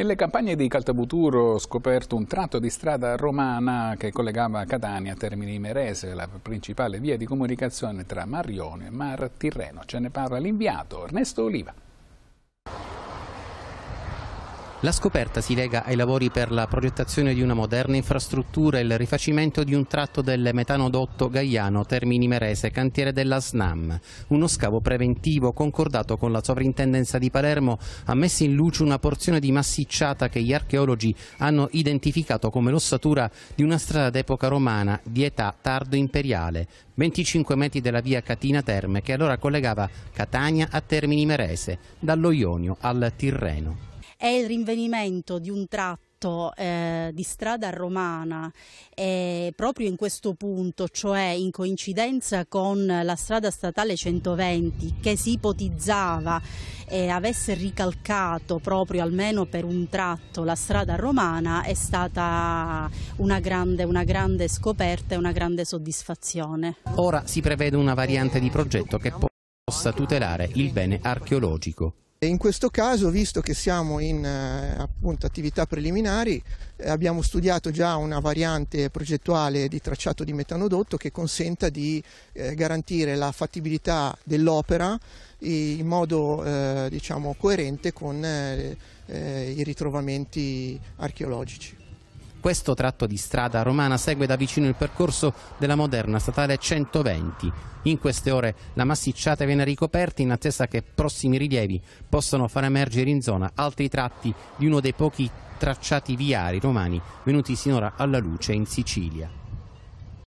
Nelle campagne di Caltabuturo ho scoperto un tratto di strada romana che collegava Catania a Termini Merese, la principale via di comunicazione tra Marione e Mar Tirreno. Ce ne parla l'inviato Ernesto Oliva. La scoperta si lega ai lavori per la progettazione di una moderna infrastruttura e il rifacimento di un tratto del metanodotto Gaiano-Termini Merese, cantiere della SNAM. Uno scavo preventivo concordato con la sovrintendenza di Palermo ha messo in luce una porzione di massicciata che gli archeologi hanno identificato come l'ossatura di una strada d'epoca romana di età tardo imperiale, 25 metri della via Catina Terme che allora collegava Catania a Termini Merese, dallo Ionio al Tirreno è il rinvenimento di un tratto eh, di strada romana eh, proprio in questo punto, cioè in coincidenza con la strada statale 120 che si ipotizzava eh, avesse ricalcato proprio almeno per un tratto la strada romana, è stata una grande, una grande scoperta e una grande soddisfazione. Ora si prevede una variante di progetto che possa tutelare il bene archeologico. In questo caso, visto che siamo in eh, appunto, attività preliminari, eh, abbiamo studiato già una variante progettuale di tracciato di metanodotto che consenta di eh, garantire la fattibilità dell'opera in modo eh, diciamo, coerente con eh, eh i ritrovamenti archeologici. Questo tratto di strada romana segue da vicino il percorso della moderna statale 120. In queste ore la massicciata viene ricoperta in attesa che prossimi rilievi possano far emergere in zona altri tratti di uno dei pochi tracciati viari romani venuti sinora alla luce in Sicilia.